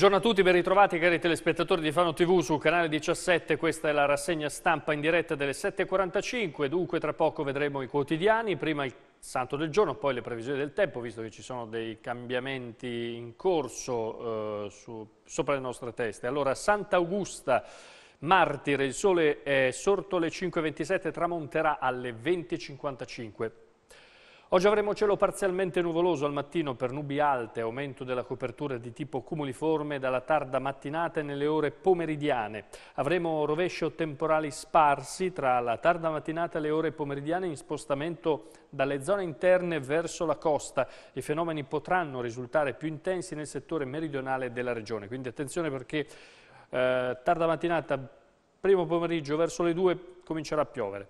Buongiorno a tutti, ben ritrovati cari telespettatori di Fano TV sul canale 17, questa è la rassegna stampa in diretta delle 7.45, dunque tra poco vedremo i quotidiani, prima il santo del giorno, poi le previsioni del tempo, visto che ci sono dei cambiamenti in corso eh, su, sopra le nostre teste. Allora, Sant'Augusta, martire, il sole è sorto alle 5.27, tramonterà alle 20.55. Oggi avremo cielo parzialmente nuvoloso al mattino per nubi alte, aumento della copertura di tipo cumuliforme dalla tarda mattinata e nelle ore pomeridiane. Avremo rovescio temporali sparsi tra la tarda mattinata e le ore pomeridiane in spostamento dalle zone interne verso la costa. I fenomeni potranno risultare più intensi nel settore meridionale della regione, quindi attenzione perché eh, tarda mattinata, primo pomeriggio verso le 2 comincerà a piovere.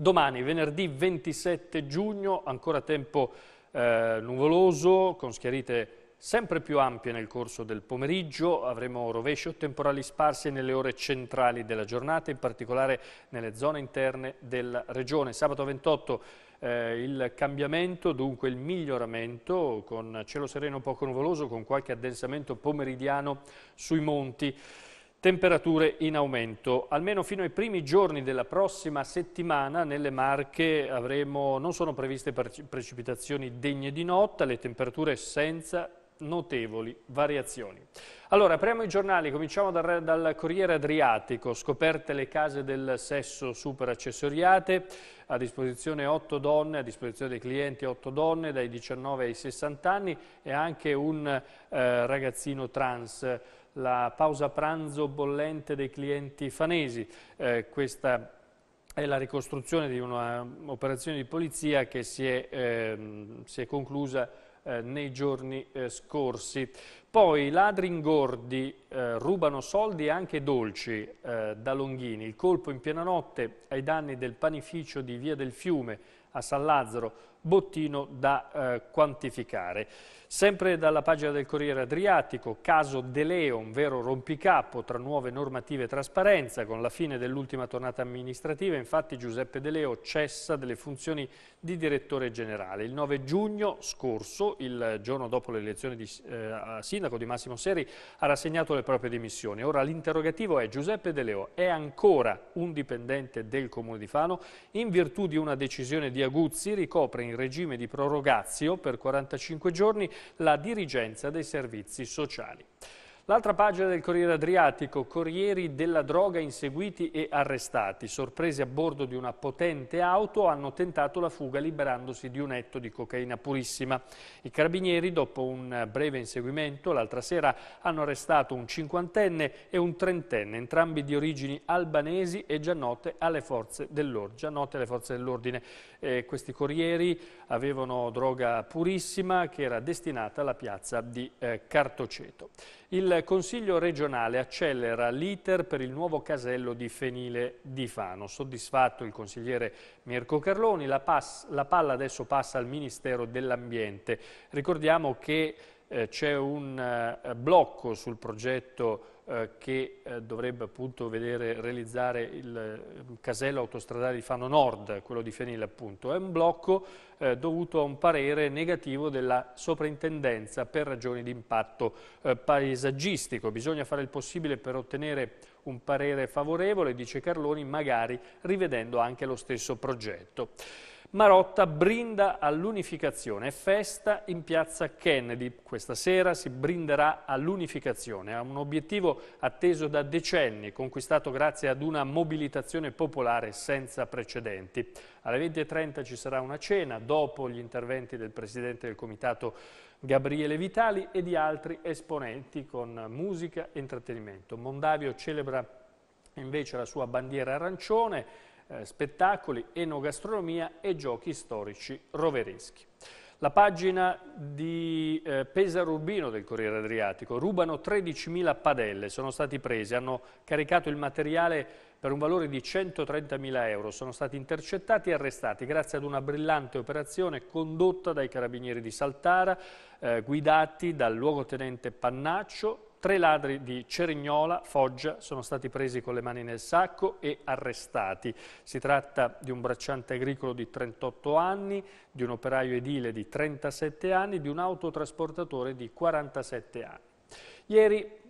Domani, venerdì 27 giugno, ancora tempo eh, nuvoloso, con schiarite sempre più ampie nel corso del pomeriggio, avremo rovesci o temporali sparsi nelle ore centrali della giornata, in particolare nelle zone interne della regione. Sabato 28 eh, il cambiamento, dunque il miglioramento, con cielo sereno poco nuvoloso, con qualche addensamento pomeridiano sui monti. Temperature in aumento, almeno fino ai primi giorni della prossima settimana nelle Marche avremo, non sono previste precipitazioni degne di notte, le temperature senza notevoli variazioni. Allora, apriamo i giornali, cominciamo dal, dal, Corriere Adriatico, scoperte le case del sesso super accessoriate, a disposizione 8 donne, a disposizione dei clienti 8 donne dai 19 ai 60 anni e anche un eh, ragazzino trans. La pausa pranzo bollente dei clienti fanesi, eh, questa è la ricostruzione di un'operazione di polizia che si è, eh, si è conclusa eh, nei giorni eh, scorsi. Poi i ladri ingordi eh, rubano soldi e anche dolci eh, da Longhini. Il colpo in piena notte ai danni del panificio di Via del Fiume a San Lazzaro bottino da eh, quantificare. Sempre dalla pagina del Corriere Adriatico, caso De Leo, un vero rompicapo tra nuove normative e trasparenza, con la fine dell'ultima tornata amministrativa, infatti Giuseppe De Leo cessa delle funzioni di direttore generale. Il 9 giugno scorso, il giorno dopo le elezioni di eh, sindaco di Massimo Seri, ha rassegnato le proprie dimissioni. Ora l'interrogativo è Giuseppe De Leo è ancora un dipendente del Comune di Fano? In virtù di una decisione di Aguzzi ricopre in in regime di prorogazio per 45 giorni la dirigenza dei servizi sociali. L'altra pagina del Corriere Adriatico, corrieri della droga inseguiti e arrestati, sorpresi a bordo di una potente auto, hanno tentato la fuga liberandosi di un etto di cocaina purissima. I carabinieri, dopo un breve inseguimento, l'altra sera hanno arrestato un cinquantenne e un trentenne, entrambi di origini albanesi e già note alle forze dell'ordine. Eh, questi corrieri avevano droga purissima che era destinata alla piazza di eh, Cartoceto. Il Consiglio regionale accelera l'iter per il nuovo casello di Fenile di Fano. Soddisfatto il consigliere Mirko Carloni, la, la palla adesso passa al Ministero dell'Ambiente. Ricordiamo che eh, c'è un eh, blocco sul progetto eh, che eh, dovrebbe appunto vedere realizzare il casello autostradale di Fano Nord, quello di Fenile appunto, è un blocco eh, dovuto a un parere negativo della soprintendenza per ragioni di impatto paesaggistico. Bisogna fare il possibile per ottenere un parere favorevole, dice Carloni, magari rivedendo anche lo stesso progetto. Marotta brinda all'unificazione, festa in piazza Kennedy. Questa sera si brinderà all'unificazione, è un obiettivo atteso da decenni, conquistato grazie ad una mobilitazione popolare senza precedenti. Alle 20.30 ci sarà una cena, dopo gli interventi del Presidente del Comitato Gabriele Vitali e di altri esponenti con musica e intrattenimento. Mondavio celebra invece la sua bandiera arancione, eh, spettacoli, enogastronomia e giochi storici rovereschi. La pagina di eh, Pesarubino del Corriere Adriatico, rubano 13.000 padelle, sono stati presi, hanno caricato il materiale per un valore di 130.000 euro. Sono stati intercettati e arrestati grazie ad una brillante operazione condotta dai carabinieri di Saltara, eh, guidati dal luogotenente Pannaccio, Tre ladri di Cerignola, Foggia, sono stati presi con le mani nel sacco e arrestati. Si tratta di un bracciante agricolo di 38 anni, di un operaio edile di 37 anni, di un autotrasportatore di 47 anni. Ieri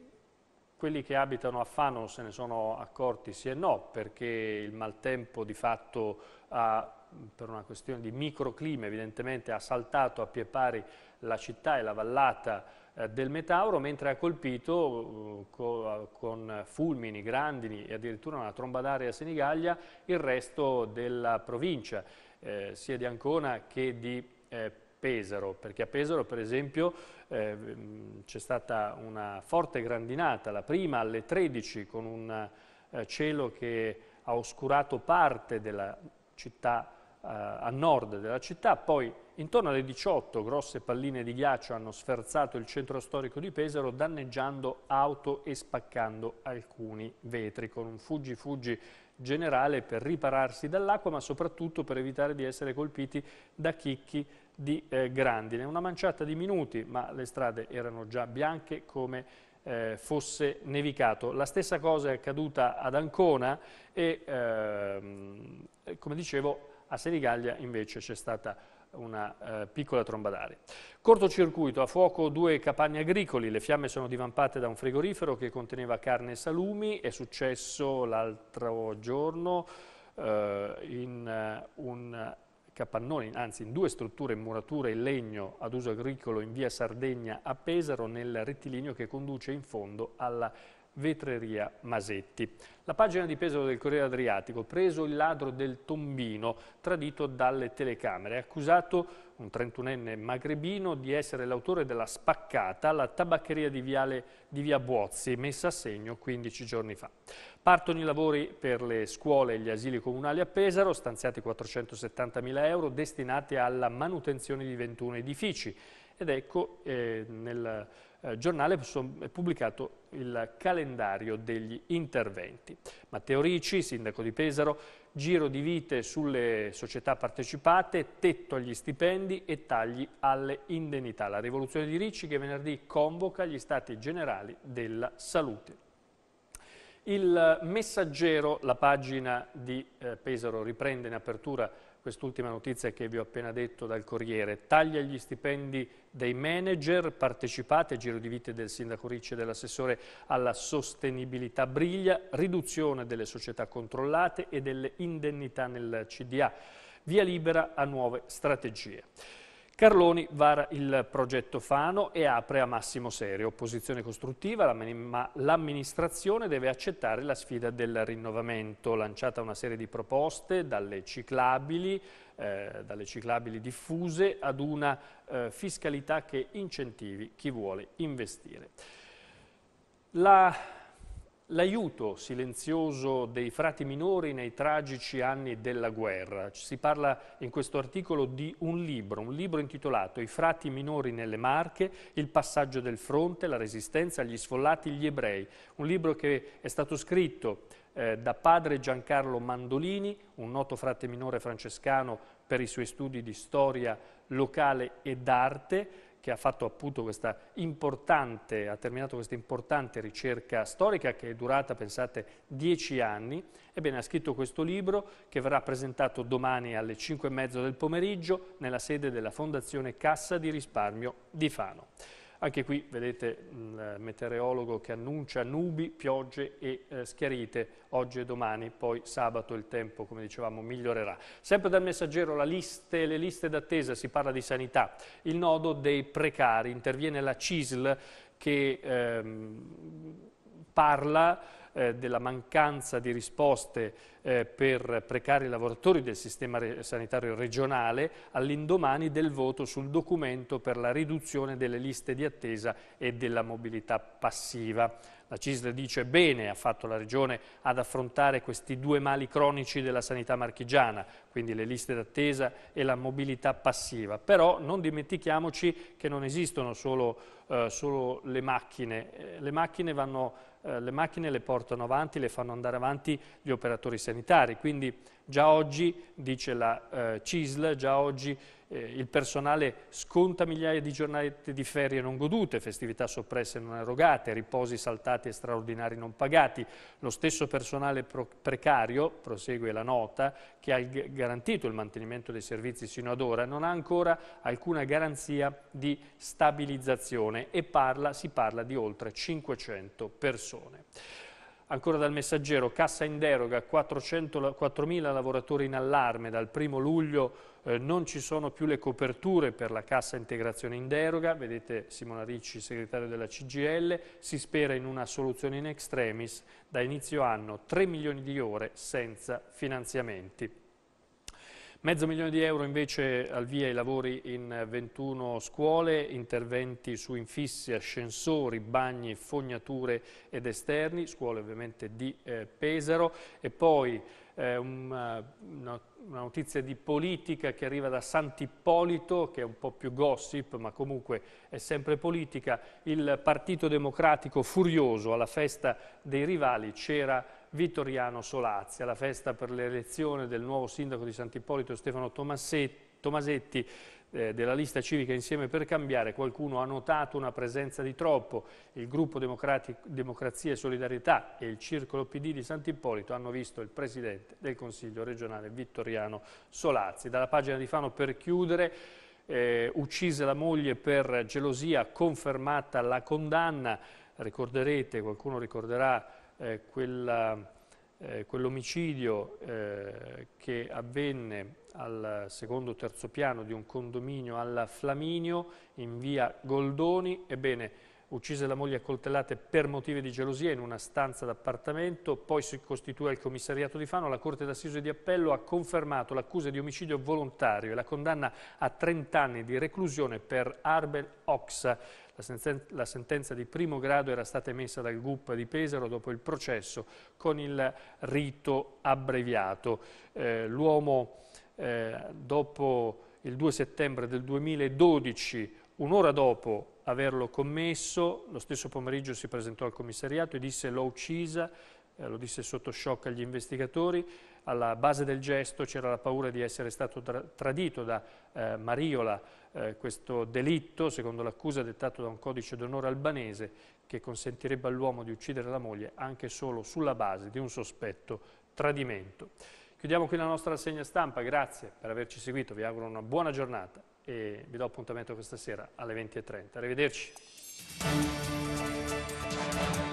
quelli che abitano a Fano se ne sono accorti sì e no, perché il maltempo di fatto ha, per una questione di microclima evidentemente ha saltato a pie pari la città e la vallata eh, del Metauro, mentre ha colpito eh, con fulmini, grandini e addirittura una tromba d'aria a Senigallia il resto della provincia, eh, sia di Ancona che di eh, Pesaro, perché a Pesaro per esempio eh, c'è stata una forte grandinata, la prima alle 13 con un eh, cielo che ha oscurato parte della città, eh, a nord della città, poi intorno alle 18 grosse palline di ghiaccio hanno sferzato il centro storico di Pesaro danneggiando auto e spaccando alcuni vetri con un fuggi fuggi generale per ripararsi dall'acqua, ma soprattutto per evitare di essere colpiti da chicchi di eh, grandine. Una manciata di minuti, ma le strade erano già bianche come eh, fosse nevicato. La stessa cosa è accaduta ad Ancona e, ehm, come dicevo, a Senigallia invece c'è stata una eh, piccola tromba d'aria. Cortocircuito, a fuoco due capanne agricoli, le fiamme sono divampate da un frigorifero che conteneva carne e salumi, è successo l'altro giorno eh, in uh, un capannone, anzi in due strutture in muratura e legno ad uso agricolo in via Sardegna a Pesaro nel rettilineo che conduce in fondo alla città Vetreria Masetti. La pagina di Pesaro del Corriere Adriatico, preso il ladro del tombino, tradito dalle telecamere, accusato un 31enne magrebino di essere l'autore della spaccata alla tabaccheria di, Viale, di Via Buozzi, messa a segno 15 giorni fa. Partono i lavori per le scuole e gli asili comunali a Pesaro, stanziati 470 mila euro destinati alla manutenzione di 21 edifici ed ecco eh, nel eh, giornale è pubblicato il calendario degli interventi. Matteo Ricci, sindaco di Pesaro, giro di vite sulle società partecipate, tetto agli stipendi e tagli alle indennità. La rivoluzione di Ricci che venerdì convoca gli stati generali della salute. Il messaggero, la pagina di eh, Pesaro, riprende in apertura quest'ultima notizia che vi ho appena detto dal Corriere, taglia gli stipendi dei manager, partecipate, giro di vite del sindaco Ricci e dell'assessore alla sostenibilità Briglia, riduzione delle società controllate e delle indennità nel CDA, via libera a nuove strategie. Carloni vara il progetto Fano e apre a Massimo Serio. Opposizione costruttiva, ma l'amministrazione deve accettare la sfida del rinnovamento. Lanciata una serie di proposte dalle ciclabili, eh, dalle ciclabili diffuse ad una eh, fiscalità che incentivi chi vuole investire. La L'aiuto silenzioso dei frati minori nei tragici anni della guerra. Si parla in questo articolo di un libro, un libro intitolato I frati minori nelle Marche, il passaggio del fronte, la resistenza, agli sfollati, gli ebrei. Un libro che è stato scritto eh, da padre Giancarlo Mandolini, un noto frate minore francescano per i suoi studi di storia locale e d'arte, che ha fatto appunto questa importante, ha terminato questa importante ricerca storica che è durata, pensate, dieci anni. Ebbene, ha scritto questo libro che verrà presentato domani alle 5 e mezzo del pomeriggio nella sede della Fondazione Cassa di Risparmio di Fano. Anche qui vedete mm, il meteorologo che annuncia nubi, piogge e eh, schiarite oggi e domani, poi sabato il tempo, come dicevamo, migliorerà. Sempre dal messaggero liste, le liste d'attesa, si parla di sanità, il nodo dei precari, interviene la CISL che... Ehm, parla eh, della mancanza di risposte eh, per precari lavoratori del sistema re sanitario regionale all'indomani del voto sul documento per la riduzione delle liste di attesa e della mobilità passiva. La CISL dice bene ha fatto la Regione ad affrontare questi due mali cronici della sanità marchigiana, quindi le liste d'attesa e la mobilità passiva. Però non dimentichiamoci che non esistono solo, eh, solo le macchine, eh, le macchine vanno eh, le macchine le portano avanti, le fanno andare avanti gli operatori sanitari, quindi già oggi, dice la eh, CISL, già oggi eh, il personale sconta migliaia di giornate di ferie non godute, festività soppresse non erogate, riposi saltati e straordinari non pagati. Lo stesso personale precario, prosegue la nota, che ha garantito il mantenimento dei servizi sino ad ora, non ha ancora alcuna garanzia di stabilizzazione e parla, si parla di oltre 500 persone. Ancora dal messaggero, cassa in deroga, 4.000 lavoratori in allarme, dal 1 luglio eh, non ci sono più le coperture per la cassa integrazione in deroga, vedete Simona Ricci, segretario della CGL, si spera in una soluzione in extremis, da inizio anno 3 milioni di ore senza finanziamenti. Mezzo milione di euro invece al via i lavori in 21 scuole, interventi su infissi, ascensori, bagni, fognature ed esterni, scuole ovviamente di eh, Pesaro e poi eh, eh, una, una notizia di politica che arriva da Sant'Ippolito, che è un po' più gossip, ma comunque è sempre politica. Il Partito Democratico furioso alla festa dei rivali c'era Vittoriano Solazzi, alla festa per l'elezione del nuovo sindaco di Sant'Ippolito Stefano Tomasetti eh, della lista civica Insieme per Cambiare, qualcuno ha notato una presenza di troppo. Il gruppo Democrazia e Solidarietà e il Circolo PD di Sant'Ippolito hanno visto il presidente del Consiglio regionale Vittoriano Solazzi. Dalla pagina di Fano per chiudere... Eh, uccise la moglie per gelosia, confermata la condanna, ricorderete, qualcuno ricorderà eh, eh, quell'omicidio quell eh, che avvenne al secondo o terzo piano di un condominio alla Flaminio in via Goldoni, ebbene uccise la moglie a coltellate per motivi di gelosia in una stanza d'appartamento, poi si costituì al commissariato di Fano, la Corte d'Assise di Appello ha confermato l'accusa di omicidio volontario e la condanna a 30 anni di reclusione per Arbel Oxa. La sentenza, di primo grado era stata emessa dal GUP di Pesaro dopo il processo con il rito abbreviato. Eh, L'uomo eh, dopo il 2 settembre del 2012, un'ora dopo averlo commesso, lo stesso pomeriggio si presentò al commissariato e disse l'ho uccisa, eh, lo disse sotto shock agli investigatori, alla base del gesto c'era la paura di essere stato tra tradito da eh, Mariola, eh, questo delitto, secondo l'accusa, dettato da un codice d'onore albanese che consentirebbe all'uomo di uccidere la moglie anche solo sulla base di un sospetto tradimento. Chiudiamo qui la nostra rassegna stampa, grazie per averci seguito, vi auguro una buona giornata e vi do appuntamento questa sera alle 20.30. Arrivederci.